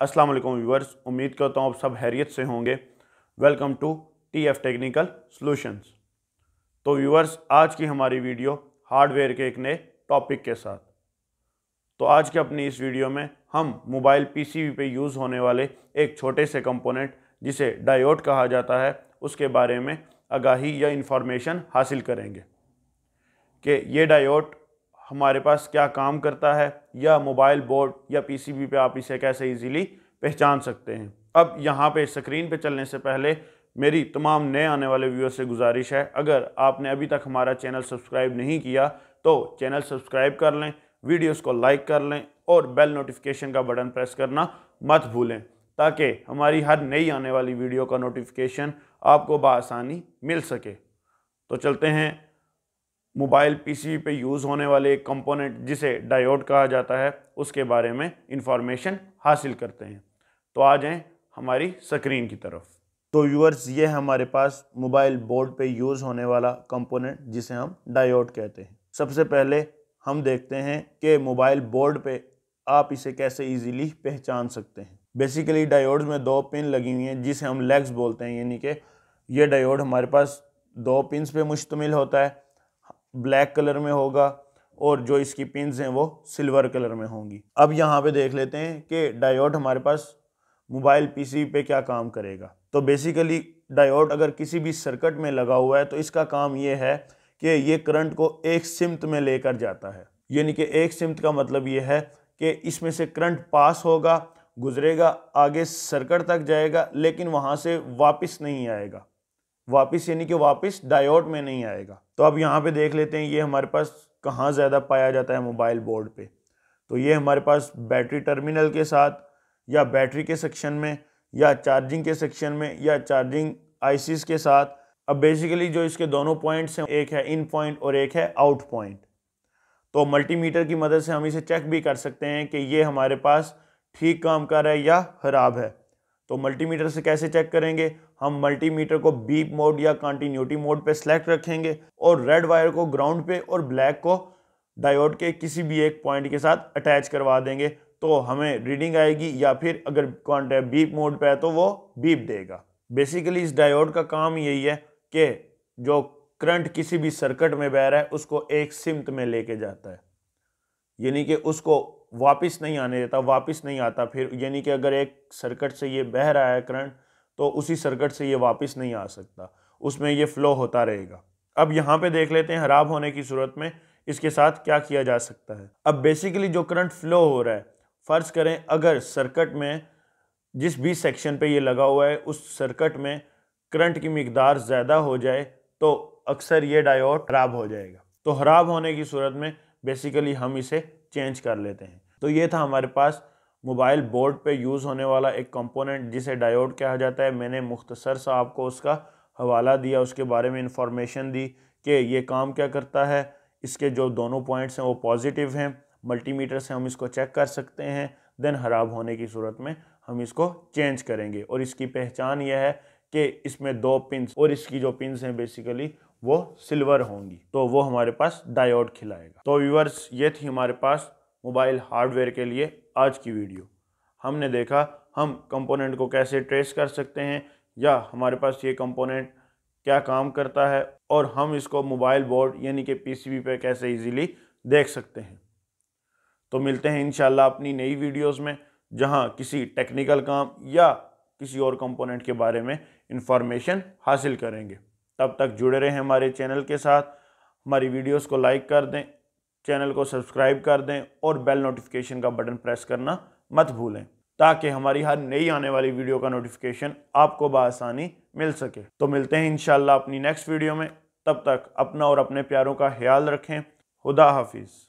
अस्सलाम वालेकुम व्यूवर्स उम्मीद करता हूँ आप सब हैरियत से होंगे welcome to T F technical solutions तो व्यूवर्स आज की हमारी वीडियो हार्डवेयर के एक नए टॉपिक के साथ तो आज के अपनी इस वीडियो में हम मोबाइल पीसीबी पे यूज़ होने वाले एक छोटे से कंपोनेंट जिसे डायोड कहा जाता है उसके बारे में आगाही या इन्फॉर्मेशन हासिल करेंगे कि ये डायोड हमारे पास क्या काम करता है या मोबाइल बोर्ड या पीसीबी पे आप इसे कैसे इजीली पहचान सकते हैं अब यहाँ पे स्क्रीन पे चलने से पहले मेरी तमाम नए आने वाले व्यूअर से गुजारिश है अगर आपने अभी तक हमारा चैनल सब्सक्राइब नहीं किया तो चैनल सब्सक्राइब कर लें वीडियोस को लाइक कर लें और बेल नोटिफिकेशन का बटन प्रेस करना मत भूलें ताकि हमारी हर नई आने वाली वीडियो का नोटिफिकेशन आपको बसानी मिल सके तो चलते हैं मोबाइल पीसीबी पे यूज़ होने वाले एक कंपोनेंट जिसे डायोड कहा जाता है उसके बारे में इंफॉर्मेशन हासिल करते हैं तो आ जाएँ हमारी स्क्रीन की तरफ तो व्यूअर्स ये हमारे पास मोबाइल बोर्ड पे यूज़ होने वाला कंपोनेंट जिसे हम डायोड कहते हैं सबसे पहले हम देखते हैं कि मोबाइल बोर्ड पे आप इसे कैसे इजीली पहचान सकते हैं बेसिकली डायोड्स में दो पिन लगी हुई हैं जिसे हम लेग्स बोलते हैं यानी कि ये डायोड हमारे पास दो पिन पे मुश्तमिल होता है ब्लैक कलर में होगा और जो इसकी पिन हैं वो सिल्वर कलर में होंगी अब यहाँ पे देख लेते हैं कि डायोड हमारे पास मोबाइल पीसी पे क्या काम करेगा तो बेसिकली डायोड अगर किसी भी सर्किट में लगा हुआ है तो इसका काम ये है कि ये करंट को एक सिमत में लेकर जाता है यानी कि एक सिमत का मतलब ये है कि इसमें से करंट पास होगा गुजरेगा आगे सर्कट तक जाएगा लेकिन वहाँ से वापस नहीं आएगा वापस यानी कि वापस डायोड में नहीं आएगा तो अब यहाँ पे देख लेते हैं ये हमारे पास कहाँ ज़्यादा पाया जाता है मोबाइल बोर्ड पे तो ये हमारे पास बैटरी टर्मिनल के साथ या बैटरी के सेक्शन में या चार्जिंग के सेक्शन में या चार्जिंग आईसीस के साथ अब बेसिकली जो इसके दोनों पॉइंट्स हैं एक है इन पॉइंट और एक है आउट पॉइंट तो मल्टीमीटर की मदद से हम इसे चेक भी कर सकते हैं कि ये हमारे पास ठीक काम कर रहा है या ख़राब है तो मल्टीमीटर से कैसे चेक करेंगे हम मल्टीमीटर को बीप मोड या कंटिन्यूटी मोड पे सेलेक्ट रखेंगे और रेड वायर को ग्राउंड पे और ब्लैक को डायोड के किसी भी एक पॉइंट के साथ अटैच करवा देंगे तो हमें रीडिंग आएगी या फिर अगर कॉन्टैक्ट बीप मोड पे है तो वो बीप देगा बेसिकली इस डायोड का काम यही है कि जो करंट किसी भी सर्किट में बह रहा है उसको एक सिमत में लेके जाता है यानी कि उसको वापस नहीं आने देता वापस नहीं आता फिर यानी कि अगर एक सर्किट से ये बह रहा है करंट तो उसी सर्किट से ये वापस नहीं आ सकता उसमें ये फ़्लो होता रहेगा अब यहाँ पे देख लेते हैं ख़राब होने की सूरत में इसके साथ क्या किया जा सकता है अब बेसिकली जो करंट फ्लो हो रहा है फ़र्ज़ करें अगर सर्कट में जिस भी सेक्शन पे ये लगा हुआ है उस सर्कट में करंट की मकदार ज़्यादा हो जाए तो अक्सर ये डायोड ख़राब हो जाएगा तो ख़राब होने की सूरत में बेसिकली हम इसे चेंज कर लेते हैं तो ये था हमारे पास मोबाइल बोर्ड पे यूज़ होने वाला एक कंपोनेंट जिसे डायोड कहा जाता है मैंने मुख्तसर सा आपको उसका हवाला दिया उसके बारे में इंफॉर्मेशन दी कि ये काम क्या करता है इसके जो दोनों पॉइंट्स हैं वो पॉजिटिव हैं मल्टीमीटर से हम इसको चेक कर सकते हैं देन ख़राब होने की सूरत में हम इसको चेंज करेंगे और इसकी पहचान यह है कि इसमें दो पिन और इसकी जो पिन हैं बेसिकली वो सिल्वर होंगी तो वो हमारे पास डायोड खिलाएगा तो व्यूवर्स ये थी हमारे पास मोबाइल हार्डवेयर के लिए आज की वीडियो हमने देखा हम कंपोनेंट को कैसे ट्रेस कर सकते हैं या हमारे पास ये कंपोनेंट क्या काम करता है और हम इसको मोबाइल बोर्ड यानी कि पीसीबी पे कैसे इजीली देख सकते हैं तो मिलते हैं इंशाल्लाह अपनी नई वीडियोज़ में जहाँ किसी टेक्निकल काम या किसी और कंपोनेंट के बारे में इंफॉर्मेशन हासिल करेंगे तब तक जुड़े रहें हमारे चैनल के साथ हमारी वीडियोस को लाइक कर दें चैनल को सब्सक्राइब कर दें और बेल नोटिफिकेशन का बटन प्रेस करना मत भूलें ताकि हमारी हर नई आने वाली वीडियो का नोटिफिकेशन आपको बसानी मिल सके तो मिलते हैं इन अपनी नेक्स्ट वीडियो में तब तक अपना और अपने प्यारों का ख्याल रखें खुदा हाफिज़